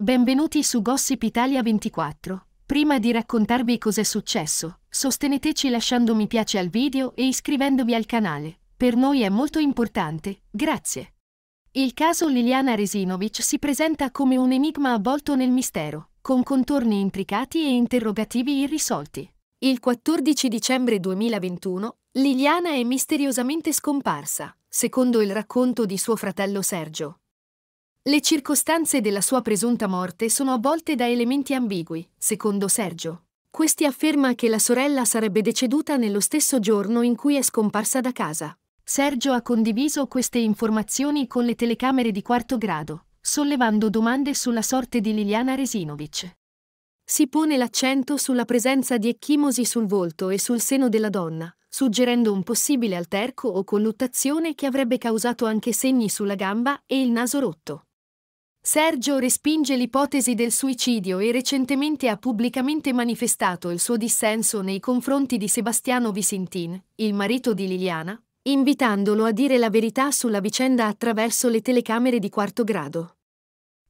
Benvenuti su Gossip Italia 24. Prima di raccontarvi cos'è successo, sosteneteci lasciando mi piace al video e iscrivendovi al canale. Per noi è molto importante, grazie. Il caso Liliana Resinovic si presenta come un enigma avvolto nel mistero, con contorni intricati e interrogativi irrisolti. Il 14 dicembre 2021, Liliana è misteriosamente scomparsa, secondo il racconto di suo fratello Sergio, le circostanze della sua presunta morte sono avvolte da elementi ambigui, secondo Sergio. Questi afferma che la sorella sarebbe deceduta nello stesso giorno in cui è scomparsa da casa. Sergio ha condiviso queste informazioni con le telecamere di quarto grado, sollevando domande sulla sorte di Liliana Resinovic. Si pone l'accento sulla presenza di ecchimosi sul volto e sul seno della donna, suggerendo un possibile alterco o colluttazione che avrebbe causato anche segni sulla gamba e il naso rotto. Sergio respinge l'ipotesi del suicidio e recentemente ha pubblicamente manifestato il suo dissenso nei confronti di Sebastiano Visintin, il marito di Liliana, invitandolo a dire la verità sulla vicenda attraverso le telecamere di quarto grado.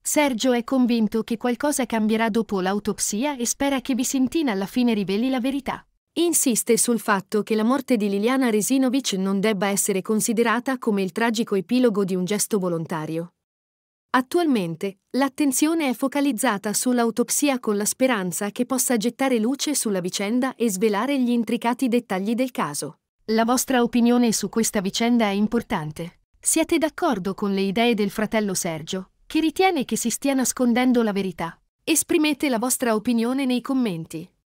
Sergio è convinto che qualcosa cambierà dopo l'autopsia e spera che Visintin alla fine riveli la verità. Insiste sul fatto che la morte di Liliana Resinovic non debba essere considerata come il tragico epilogo di un gesto volontario, Attualmente, l'attenzione è focalizzata sull'autopsia con la speranza che possa gettare luce sulla vicenda e svelare gli intricati dettagli del caso. La vostra opinione su questa vicenda è importante. Siete d'accordo con le idee del fratello Sergio, che ritiene che si stia nascondendo la verità? Esprimete la vostra opinione nei commenti.